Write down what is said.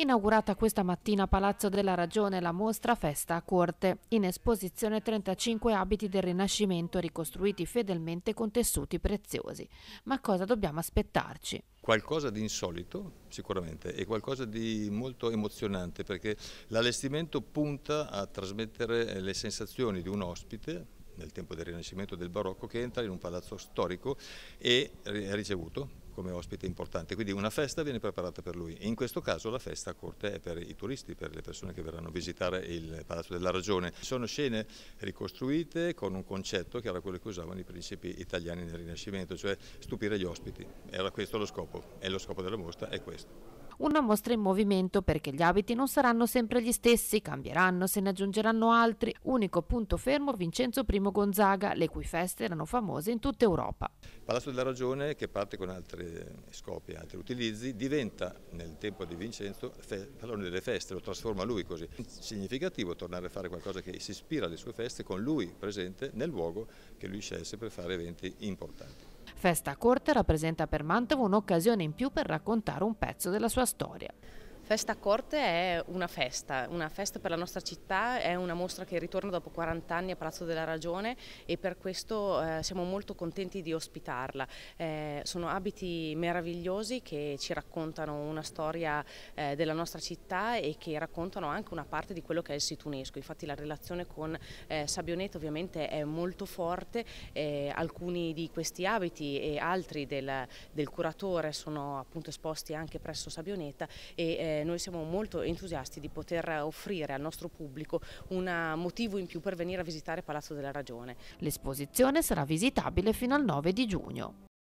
inaugurata questa mattina a Palazzo della Ragione la mostra Festa a Corte, in esposizione 35 abiti del Rinascimento ricostruiti fedelmente con tessuti preziosi. Ma cosa dobbiamo aspettarci? Qualcosa di insolito sicuramente e qualcosa di molto emozionante perché l'allestimento punta a trasmettere eh, le sensazioni di un ospite nel tempo del Rinascimento e del Barocco che entra in un palazzo storico e è ricevuto come ospite importante, quindi una festa viene preparata per lui. In questo caso la festa a corte è per i turisti, per le persone che verranno a visitare il Palazzo della Ragione. Sono scene ricostruite con un concetto che era quello che usavano i principi italiani nel Rinascimento, cioè stupire gli ospiti. Era questo lo scopo e lo scopo della mostra è questo. Una mostra in movimento perché gli abiti non saranno sempre gli stessi, cambieranno, se ne aggiungeranno altri. Unico punto fermo Vincenzo I Gonzaga, le cui feste erano famose in tutta Europa. Il Palazzo della Ragione, che parte con altri scopi, altri utilizzi, diventa nel tempo di Vincenzo fe, padrone delle feste, lo trasforma lui così. Significativo tornare a fare qualcosa che si ispira alle sue feste con lui presente nel luogo che lui scelse per fare eventi importanti. Festa Corte rappresenta per Mantova un'occasione in più per raccontare un pezzo della sua storia. Festa Corte è una festa, una festa per la nostra città, è una mostra che ritorna dopo 40 anni a Palazzo della Ragione e per questo eh, siamo molto contenti di ospitarla. Eh, sono abiti meravigliosi che ci raccontano una storia eh, della nostra città e che raccontano anche una parte di quello che è il sito UNESCO. Infatti la relazione con eh, Sabionetta ovviamente è molto forte, eh, alcuni di questi abiti e altri del, del, curatore sono appunto esposti anche presso Sabionetta e, eh, noi siamo molto entusiasti di poter offrire al nostro pubblico un motivo in più per venire a visitare Palazzo della Ragione. L'esposizione sarà visitabile fino al 9 di giugno.